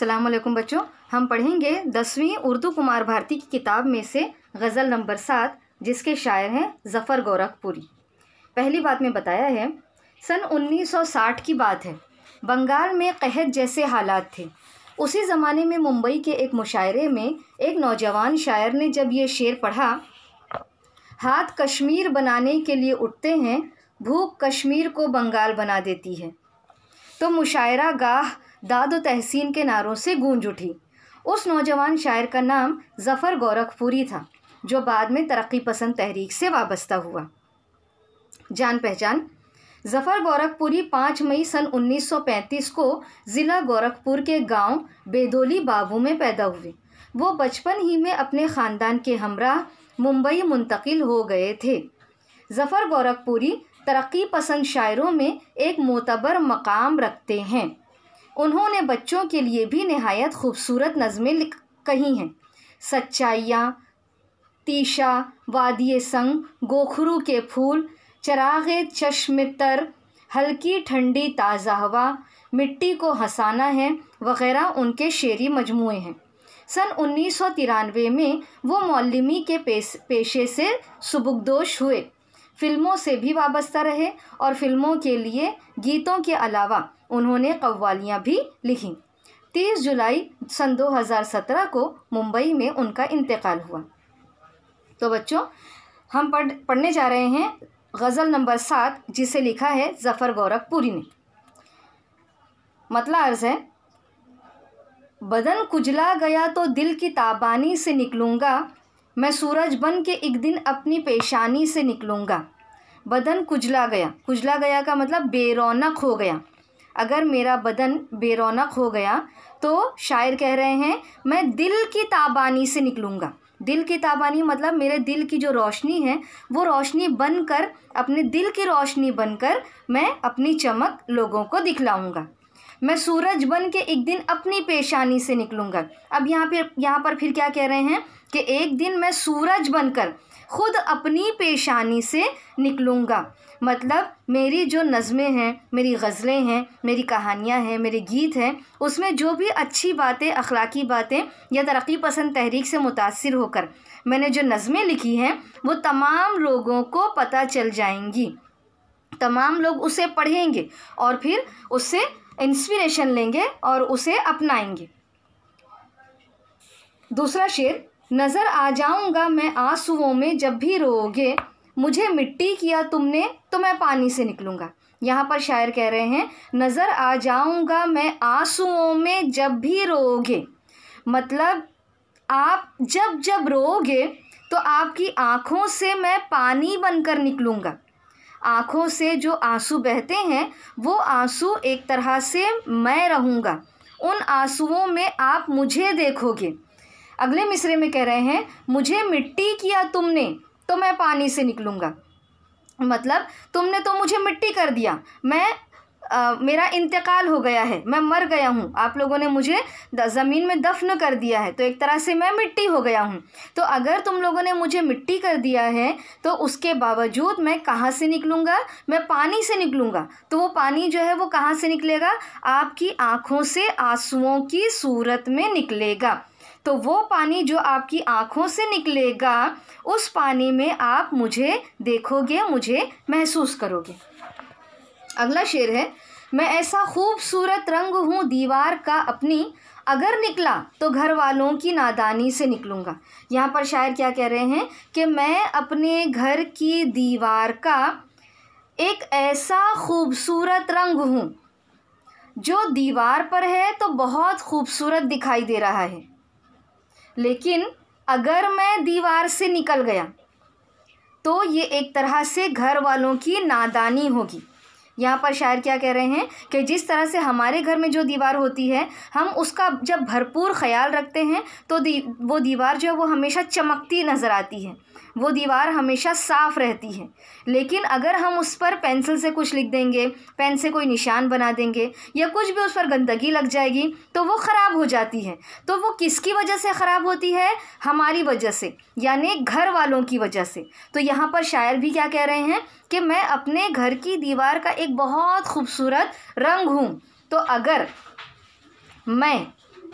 सलामकुम बच्चों हम पढ़ेंगे दसवीं उर्दू कुमार भारती की किताब में से गज़ल नंबर सात जिसके शायर हैं ज़फ़र गोरखपुरी पहली बात में बताया है सन 1960 की बात है बंगाल में कहत जैसे हालात थे उसी ज़माने में मुंबई के एक मुशायरे में एक नौजवान शायर ने जब ये शेर पढ़ा हाथ कश्मीर बनाने के लिए उठते हैं भूख कश्मीर को बंगाल बना देती है तो मुशायरा गाह दाद तहसीन के नारों से गूंज उठी उस नौजवान शायर का नाम ज़फ़र गोरखपुरी था जो बाद में तरक्की पसंद तहरीक से वाबस्ता हुआ जान पहचान ज़फ़र गोरखपुरी पाँच मई सन 1935 को ज़िला गोरखपुर के गांव बेदोली बाबू में पैदा हुए वो बचपन ही में अपने ख़ानदान के हमरा मुंबई मुंतकिल हो गए थे ज़फ़र गोरखपुरी तरक्की पसंद शायरों में एक मोतबर मकाम रखते हैं उन्होंने बच्चों के लिए भी नहायत खूबसूरत नज़में कही हैं सच्चाइयाँ तीशा वादिय संग गोखरू के फूल चराग चश्म तर हल्की ठंडी ताज़ा हवा मिट्टी को हंसाना है वगैरह उनके शेरी मजमू हैं सन उन्नीस में वो मौलमी के पेश, पेशे से सुबुकदोश हुए फिल्मों से भी वाबस्ता रहे और फिल्मों के लिए गीतों के अलावा उन्होंने कव्वालियाँ भी लिखीं तीस जुलाई सन 2017 को मुंबई में उनका इंतकाल हुआ तो बच्चों हम पढ़ पढ़ने जा रहे हैं गज़ल नंबर सात जिसे लिखा है ज़फ़र गोरखपुरी ने मतला अर्ज़ है बदन कुजला गया तो दिल की ताबानी से निकलूँगा मैं सूरज बन के एक दिन अपनी पेशानी से निकलूँगा बदन कुजला गया कुजला गया का मतलब बेरौनक हो गया अगर मेरा बदन बेरौनक हो गया तो शायर कह रहे हैं मैं दिल की ताबानी से निकलूँगा दिल की ताबानी मतलब मेरे दिल की जो रोशनी है वो रोशनी बनकर अपने दिल की रोशनी बनकर मैं अपनी चमक लोगों को दिखलाऊँगा मैं सूरज बन के एक दिन अपनी पेशानी से निकलूँगा अब यहाँ पर यहाँ पर फिर क्या कह रहे हैं कि एक दिन मैं सूरज बनकर खुद अपनी पेशानी से निकलूँगा मतलब मेरी जो नज़में हैं मेरी गज़लें हैं मेरी कहानियाँ हैं मेरे गीत हैं उसमें जो भी अच्छी बातें अखलाकी बातें या तरक्की पसंद तहरीक से मुतासर होकर मैंने जो नज़में लिखी हैं वो तमाम लोगों को पता चल जाएंगी तमाम लोग उसे पढ़ेंगे और फिर उससे इंस्पिरेशन लेंगे और उसे अपनाएंगे दूसरा शेर नज़र आ जाऊंगा मैं आंसुओं में जब भी रोओगे मुझे मिट्टी किया तुमने तो मैं पानी से निकलूँगा यहाँ पर शायर कह रहे हैं नज़र आ जाऊँगा मैं आंसुओं में जब भी रोओगे मतलब आप जब जब रोओगे तो आपकी आँखों से मैं पानी बनकर निकलूँगा आँखों से जो आंसू बहते हैं वो आंसू एक तरह से मैं रहूँगा उन आंसुओं में आप मुझे देखोगे अगले मिसरे में कह रहे हैं मुझे मिट्टी किया तुमने तो मैं पानी से निकलूँगा मतलब तुमने तो मुझे मिट्टी कर दिया मैं आ, मेरा इंतकाल हो गया है मैं मर गया हूँ आप लोगों ने मुझे ज़मीन में दफन कर दिया है तो एक तरह से मैं मिट्टी हो गया हूँ तो अगर तुम लोगों ने मुझे मिट्टी कर दिया है तो उसके बावजूद मैं कहाँ से निकलूँगा मैं पानी से निकलूँगा तो वो पानी जो है वो कहाँ से निकलेगा आपकी आँखों से आंसुओं की सूरत में निकलेगा तो वो पानी जो आपकी आँखों से निकलेगा उस पानी में आप मुझे देखोगे मुझे महसूस करोगे अगला शेर है मैं ऐसा खूबसूरत रंग हूँ दीवार का अपनी अगर निकला तो घर वालों की नादानी से निकलूँगा यहाँ पर शायर क्या कह रहे हैं कि मैं अपने घर की दीवार का एक ऐसा खूबसूरत रंग हूँ जो दीवार पर है तो बहुत खूबसूरत दिखाई दे रहा है लेकिन अगर मैं दीवार से निकल गया तो ये एक तरह से घर वालों की नादानी होगी यहाँ पर शायर क्या कह रहे हैं कि जिस तरह से हमारे घर में जो दीवार होती है हम उसका जब भरपूर ख्याल रखते हैं तो दी, वो दीवार जो है वो हमेशा चमकती नज़र आती है वो दीवार हमेशा साफ़ रहती है लेकिन अगर हम उस पर पेंसिल से कुछ लिख देंगे पेन से कोई निशान बना देंगे या कुछ भी उस पर गंदगी लग जाएगी तो वो ख़राब हो जाती है तो वो किसकी वजह से ख़राब होती है हमारी वजह से यानी घर वालों की वजह से तो यहाँ पर शायर भी क्या कह रहे हैं कि मैं अपने घर की दीवार का एक बहुत खूबसूरत रंग हूँ तो अगर मैं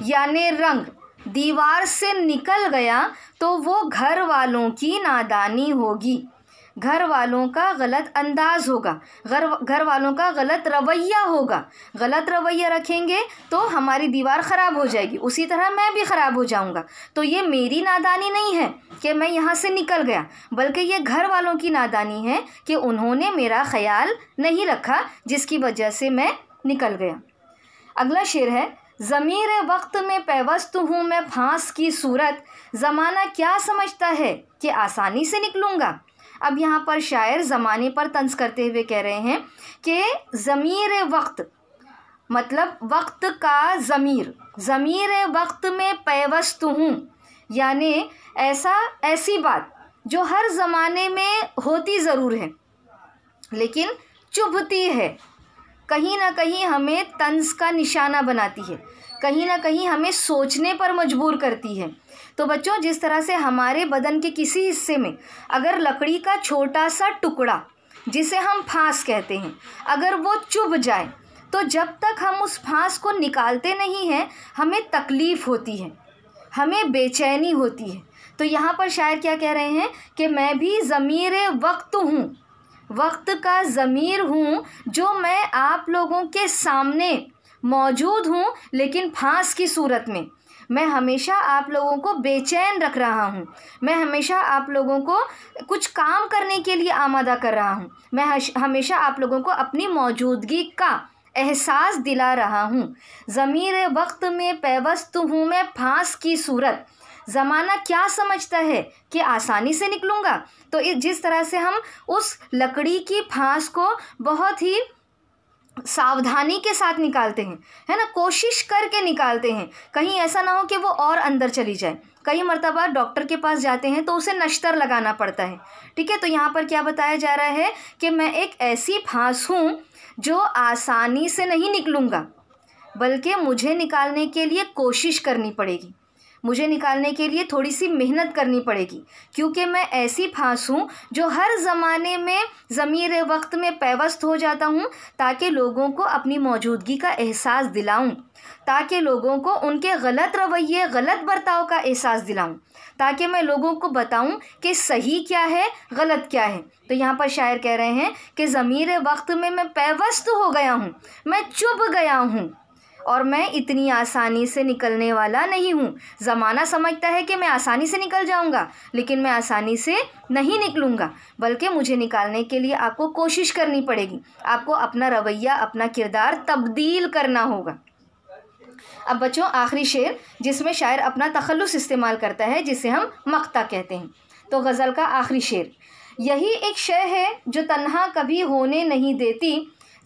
यानि रंग दीवार से निकल गया तो वो घर वालों की नादानी होगी घर वालों का गलत अंदाज होगा घर घर वालों का गलत रवैया होगा गलत रवैया रखेंगे तो हमारी दीवार ख़राब हो जाएगी उसी तरह मैं भी ख़राब हो जाऊंगा तो ये मेरी नादानी नहीं है कि मैं यहाँ से निकल गया बल्कि ये घर वालों की नादानी है कि उन्होंने मेरा ख्याल नहीं रखा जिसकी वजह से मैं निकल गया अगला शेर है ज़मीर वक्त में पेवस्त हूँ मैं फांस की सूरत ज़माना क्या समझता है कि आसानी से निकलूँगा अब यहाँ पर शायर ज़माने पर तंज करते हुए कह रहे हैं कि ज़मीर वक्त मतलब वक्त का ज़मीर ज़मीर वक्त में पैवस्त हूँ यानि ऐसा ऐसी बात जो हर ज़माने में होती ज़रूर है लेकिन चुभती है कहीं ना कहीं हमें तंज का निशाना बनाती है कहीं ना कहीं हमें सोचने पर मजबूर करती है तो बच्चों जिस तरह से हमारे बदन के किसी हिस्से में अगर लकड़ी का छोटा सा टुकड़ा जिसे हम फांस कहते हैं अगर वो चुभ जाए तो जब तक हम उस फांस को निकालते नहीं हैं हमें तकलीफ़ होती है हमें बेचैनी होती है तो यहाँ पर शायर क्या कह रहे हैं कि मैं भी ज़मीर वक्त हूँ वक्त का ज़मीर हूँ जो मैं आप लोगों के सामने मौजूद हूँ लेकिन फांस की सूरत में मैं हमेशा आप लोगों को बेचैन रख रहा हूँ मैं हमेशा आप लोगों को कुछ काम करने के लिए आमादा कर रहा हूँ मैं हमेशा आप लोगों को अपनी मौजूदगी का एहसास दिला रहा हूँ ज़मीर वक्त में पेवस्त हूँ मैं फांस की सूरत ज़माना क्या समझता है कि आसानी से निकलूँगा तो जिस तरह से हम उस लकड़ी की फांस को बहुत ही सावधानी के साथ निकालते हैं है ना कोशिश करके निकालते हैं कहीं ऐसा ना हो कि वो और अंदर चली जाए कई मरतबा डॉक्टर के पास जाते हैं तो उसे नश्तर लगाना पड़ता है ठीक है तो यहाँ पर क्या बताया जा रहा है कि मैं एक ऐसी फांस हूँ जो आसानी से नहीं निकलूँगा बल्कि मुझे निकालने के लिए कोशिश करनी पड़ेगी मुझे निकालने के लिए थोड़ी सी मेहनत करनी पड़ेगी क्योंकि मैं ऐसी फांस हूँ जो हर ज़माने में ज़मीर वक्त में पैवस्त हो जाता हूँ ताकि लोगों को अपनी मौजूदगी का एहसास दिलाऊँ ताकि लोगों को उनके गलत रवैये गलत बर्ताव का एहसास दिलाऊँ ताकि मैं लोगों को बताऊँ कि सही क्या है गलत क्या है तो यहाँ पर शायर कह रहे हैं कि ज़मीर वक्त में मैं पैवस्त हो गया हूँ मैं चुभ गया हूँ और मैं इतनी आसानी से निकलने वाला नहीं हूँ ज़माना समझता है कि मैं आसानी से निकल जाऊँगा लेकिन मैं आसानी से नहीं निकलूँगा बल्कि मुझे निकालने के लिए आपको कोशिश करनी पड़ेगी आपको अपना रवैया अपना किरदार तब्दील करना होगा अब बच्चों आखिरी शेर जिसमें शायर अपना तखलुस इस्तेमाल करता है जिसे हम मक्ता कहते हैं तो गज़ल का आखिरी शेर यही एक शय है जो तन्हा कभी होने नहीं देती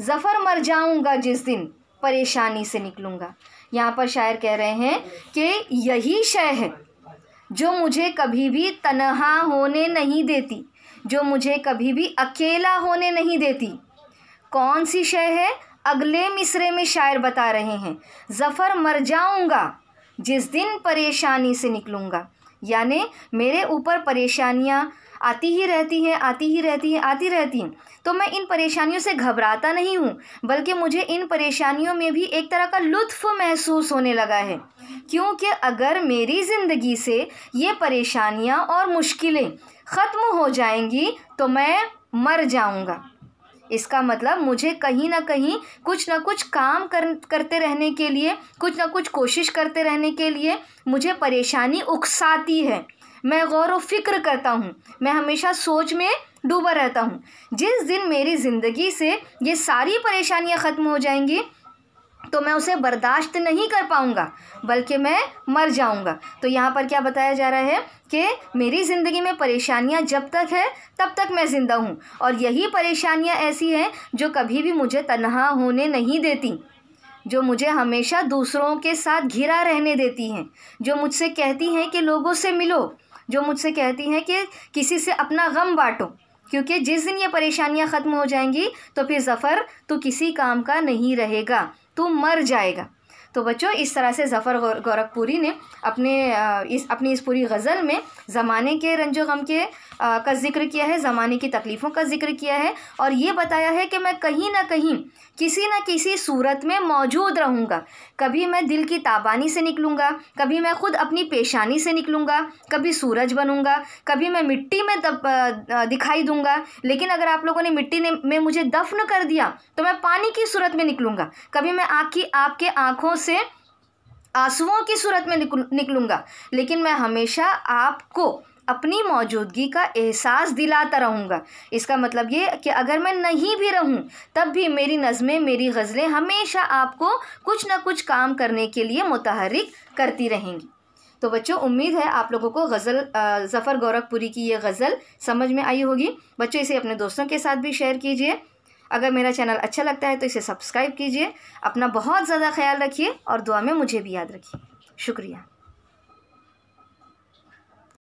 ज़फ़र मर जाऊँगा जिस दिन परेशानी से निकलूँगा यहाँ पर शायर कह रहे हैं कि यही शय है जो मुझे कभी भी तनहा होने नहीं देती जो मुझे कभी भी अकेला होने नहीं देती कौन सी शय है अगले मिसरे में शायर बता रहे हैं जफ़र मर जाऊँगा जिस दिन परेशानी से निकलूँगा यानी मेरे ऊपर परेशानियाँ आती ही रहती है आती ही रहती है आती रहती हैं तो मैं इन परेशानियों से घबराता नहीं हूँ बल्कि मुझे इन परेशानियों में भी एक तरह का लुत्फ महसूस होने लगा है क्योंकि अगर मेरी ज़िंदगी से ये परेशानियाँ और मुश्किलें ख़त्म हो जाएंगी तो मैं मर जाऊँगा इसका मतलब मुझे कहीं ना कहीं कुछ ना कुछ काम कर करते रहने के लिए कुछ ना कुछ कोशिश करते रहने के लिए मुझे परेशानी उकसाती है मैं गौर व फिक्र करता हूँ मैं हमेशा सोच में डूबा रहता हूँ जिस दिन मेरी ज़िंदगी से ये सारी परेशानियाँ ख़त्म हो जाएंगी तो मैं उसे बर्दाश्त नहीं कर पाऊँगा बल्कि मैं मर जाऊँगा तो यहाँ पर क्या बताया जा रहा है कि मेरी ज़िंदगी में परेशानियाँ जब तक है तब तक मैं ज़िंदा हूँ और यही परेशानियाँ ऐसी हैं जो कभी भी मुझे तनहा होने नहीं देती जो मुझे हमेशा दूसरों के साथ घिरा रहने देती हैं जो मुझसे कहती हैं कि लोगों से मिलो जो मुझसे कहती हैं कि किसी से अपना गम बाँटो क्योंकि जिस दिन ये परेशानियाँ ख़त्म हो जाएंगी तो फिर ज़फ़र तो किसी काम का नहीं रहेगा तू मर जाएगा तो बच्चों इस तरह से ज़फ़र गोरखपुरी ने अपने इस अपनी इस पूरी गज़ल में ज़माने के रंजो गम के आ, का जिक्र किया है ज़माने की तकलीफ़ों का जिक्र किया है और ये बताया है कि मैं कहीं ना कहीं किसी न किसी सूरत में मौजूद रहूँगा कभी मैं दिल की ताबानी से निकलूँगा कभी मैं ख़ुद अपनी पेशानी से निकलूँगा कभी सूरज बनूँगा कभी मैं मिट्टी में दब, दिखाई दूँगा लेकिन अगर आप लोगों ने मिट्टी ने में मुझे दफन कर दिया तो मैं पानी की सूरत में निकलूँगा कभी मैं आँख की आपके आँखों से आंसुओं की सूरत में निकलूँगा लेकिन मैं हमेशा आपको अपनी मौजूदगी का एहसास दिलाता रहूँगा इसका मतलब ये कि अगर मैं नहीं भी रहूँ तब भी मेरी नज़में मेरी गज़लें हमेशा आपको कुछ ना कुछ काम करने के लिए मुतहरिक करती रहेंगी तो बच्चों उम्मीद है आप लोगों को गज़ल ज़फ़र गोरखपुरी की ये गज़ल समझ में आई होगी बच्चों इसे अपने दोस्तों के साथ भी शेयर कीजिए अगर मेरा चैनल अच्छा लगता है तो इसे सब्सक्राइब कीजिए अपना बहुत ज़्यादा ख्याल रखिए और दुआ में मुझे भी याद रखिए शुक्रिया